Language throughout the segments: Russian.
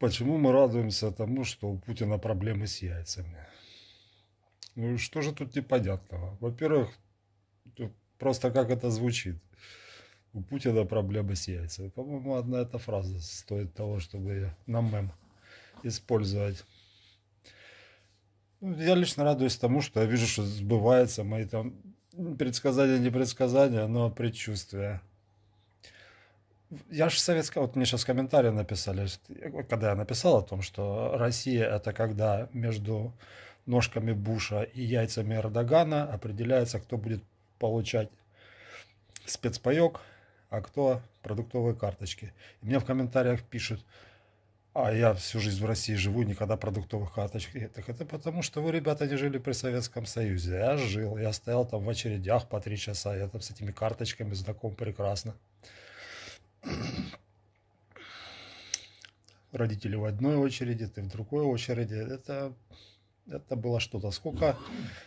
Почему мы радуемся тому, что у Путина проблемы с яйцами? Ну что же тут непонятного? Во-первых, просто как это звучит. У Путина проблемы с яйцами. По-моему, одна эта фраза стоит того, чтобы на мем использовать. Ну, я лично радуюсь тому, что я вижу, что сбывается мои там предсказания, не предсказания, но предчувствия я же советская, вот мне сейчас комментарии написали, когда я написал о том, что Россия это когда между ножками Буша и яйцами Эрдогана определяется, кто будет получать спецпаек, а кто продуктовые карточки. И мне в комментариях пишут, а я всю жизнь в России живу, никогда продуктовых карточек нет. Так это потому, что вы, ребята, не жили при Советском Союзе. Я жил, я стоял там в очередях по три часа, я там с этими карточками знаком прекрасно родители в одной очереди, ты в другой очереди. Это, это было что-то. Сколько,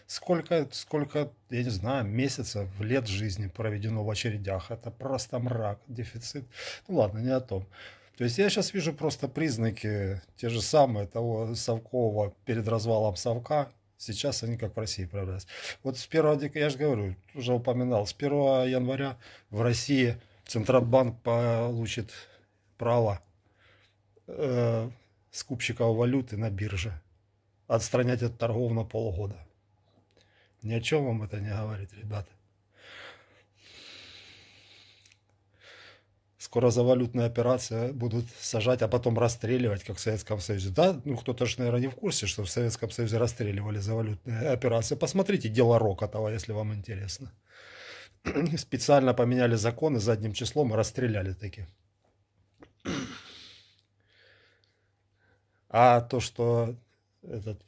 сколько, сколько, я не знаю, месяцев, лет жизни проведено в очередях. Это просто мрак, дефицит. Ну ладно, не о том. То есть я сейчас вижу просто признаки, те же самые того совкового перед развалом совка, Сейчас они как в России проявляются. Вот с 1 декабря, я же говорю, уже упоминал, с 1 января в России Центробанк получит право э, скупщика валюты на бирже отстранять от торгов на полгода. Ни о чем вам это не говорит, ребята. Скоро за валютные операции будут сажать, а потом расстреливать, как в Советском Союзе. Да, ну кто-то же, наверное, не в курсе, что в Советском Союзе расстреливали за валютные операции. Посмотрите дело Рокотова, если вам интересно. специально поменяли законы задним числом и расстреляли таки. А то, что этот,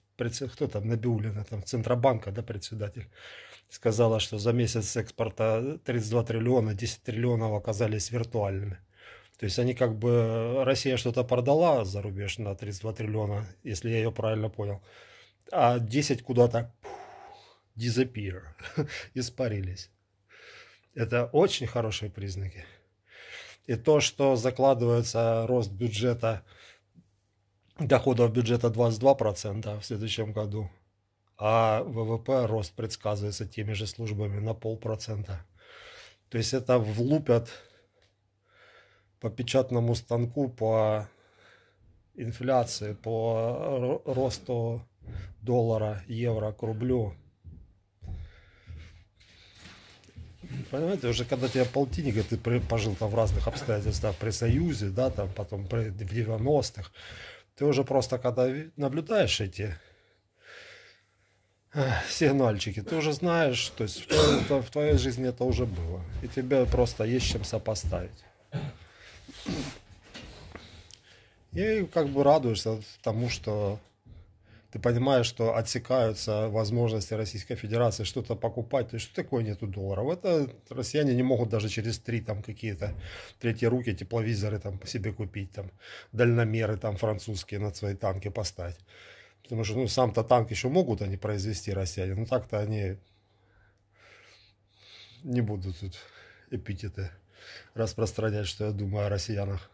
кто там, Набиулина, там, Центробанка, да, председатель, сказала, что за месяц экспорта 32 триллиона, 10 триллионов оказались виртуальными. То есть они как бы, Россия что-то продала за рубеж на 32 триллиона, если я ее правильно понял, а 10 куда-то disappear, испарились. Это очень хорошие признаки. И то, что закладывается рост бюджета, доходов бюджета 22% в следующем году, а ВВП рост предсказывается теми же службами на полпроцента. То есть это влупят по печатному станку, по инфляции, по росту доллара, евро к рублю – Понимаете, уже когда тебе полтинник, ты пожил там в разных обстоятельствах при Союзе, да, там потом в 90-х, ты уже просто когда наблюдаешь эти э, сигнальчики, ты уже знаешь, то есть в твоей, в твоей жизни это уже было. И тебе просто есть чем сопоставить. И как бы радуешься тому, что ты понимаешь, что отсекаются возможности Российской Федерации что-то покупать. То есть, что такое нету долларов? Это россияне не могут даже через три там какие-то третьи руки тепловизоры там себе купить, там дальномеры там французские на свои танки поставить. Потому что, ну, сам-то танк еще могут они произвести, россияне, но так-то они не будут тут эпитеты распространять, что я думаю о россиянах.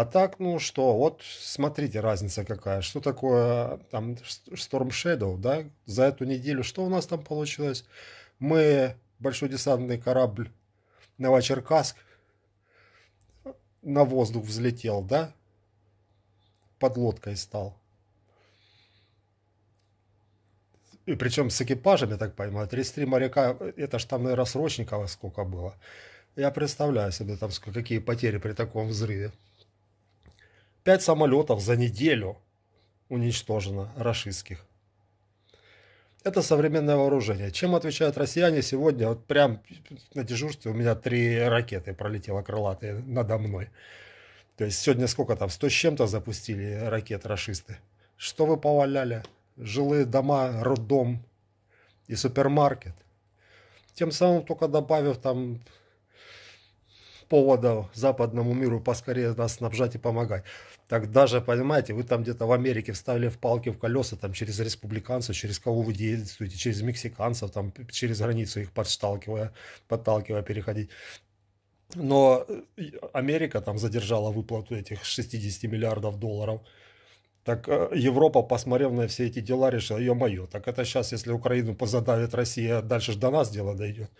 А так, ну что, вот смотрите, разница какая. Что такое там Storm Shadow, да? За эту неделю что у нас там получилось? Мы большой десантный корабль Новочеркасск на воздух взлетел, да? Под лодкой стал. И причем с экипажами, так понимаю, 33 моряка, это ж там, наверное, срочников сколько было. Я представляю себе, там, какие потери при таком взрыве. Пять самолетов за неделю уничтожено рашистских. Это современное вооружение. Чем отвечают россияне сегодня? Вот прям на дежурстве у меня три ракеты пролетело крылатые надо мной. То есть сегодня сколько там, 100 с чем-то запустили ракет расисты. Что вы поваляли? Жилые дома, роддом и супермаркет. Тем самым только добавив там поводов западному миру поскорее нас снабжать и помогать. Так даже, понимаете, вы там где-то в Америке вставили в палки в колеса, там через республиканцев, через кого вы действуете, через мексиканцев, там через границу их подталкивая, подталкивая переходить. Но э, Америка там задержала выплату этих 60 миллиардов долларов. Так э, Европа, посмотрев на все эти дела, решила, ё-моё, так это сейчас, если Украину позадавит Россия, дальше же до нас дело дойдет.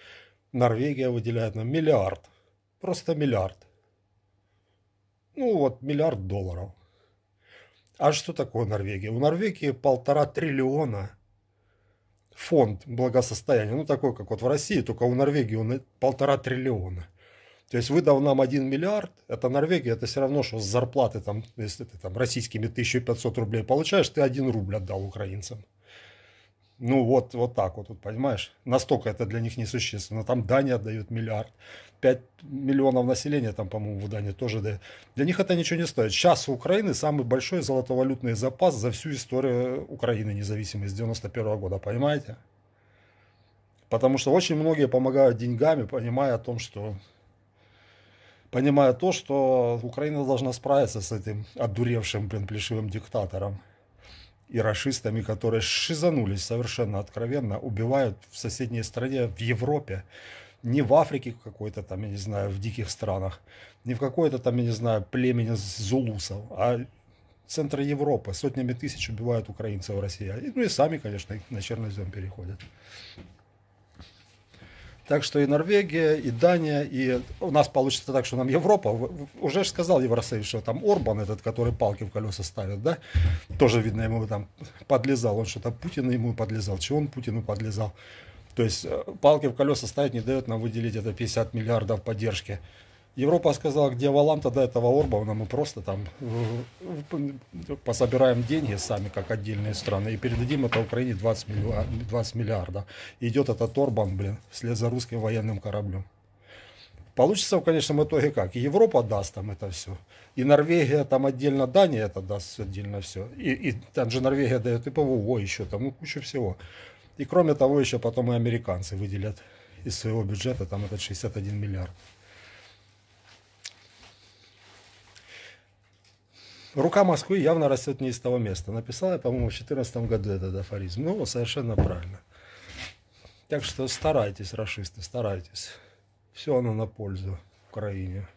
Норвегия выделяет нам миллиард Просто миллиард. Ну вот, миллиард долларов. А что такое Норвегия? У Норвегии полтора триллиона фонд благосостояния. Ну, такой, как вот в России, только у Норвегии он полтора триллиона. То есть, выдав нам один миллиард, это Норвегия, это все равно, что с зарплаты, там, если ты там российскими 1500 рублей получаешь, ты один рубль отдал украинцам. Ну вот, вот так вот, вот, понимаешь? Настолько это для них несущественно. Там Дания отдает миллиард. 5 миллионов населения там, по-моему, в Дании тоже дает. Для них это ничего не стоит. Сейчас у Украины самый большой золотовалютный запас за всю историю Украины независимой с 91 -го года, понимаете? Потому что очень многие помогают деньгами, понимая о том, что понимая то, что Украина должна справиться с этим одуревшим, блин, плешивым диктатором и расистами, которые шизанулись совершенно откровенно, убивают в соседней стране, в Европе, не в Африке какой-то там, я не знаю, в диких странах, не в какой-то там, я не знаю, племени зулусов, а центра Европы. Сотнями тысяч убивают украинцев в России. Ну и сами, конечно, на чернозем переходят. Так что и Норвегия, и Дания, и у нас получится так, что нам Европа, уже же сказал Евросоюз, что там Орбан этот, который палки в колеса ставит, да, тоже, видно, ему там подлезал, он что-то Путина ему подлезал, чего он Путину подлезал. То есть э, палки в колеса ставить не дает нам выделить это 50 миллиардов поддержки. Европа сказала, где Валам, тогда этого Орбана мы просто там э, э, пособираем деньги сами, как отдельные страны, и передадим это Украине 20, миллиар, 20 миллиардов. идет этот Орбан, блин, вслед за русским военным кораблем. Получится в конечном итоге как? Европа даст там это все. И Норвегия там отдельно, Дания это даст отдельно все. И, и там же Норвегия дает и ПВО еще, там ну, кучу всего. И кроме того еще потом и американцы выделят из своего бюджета там этот 61 миллиард. рука Москвы явно растет не из того места. Написал я, по-моему, в 2014 году этот афоризм. Ну, совершенно правильно. Так что старайтесь, расисты, старайтесь. Все оно на пользу Украине.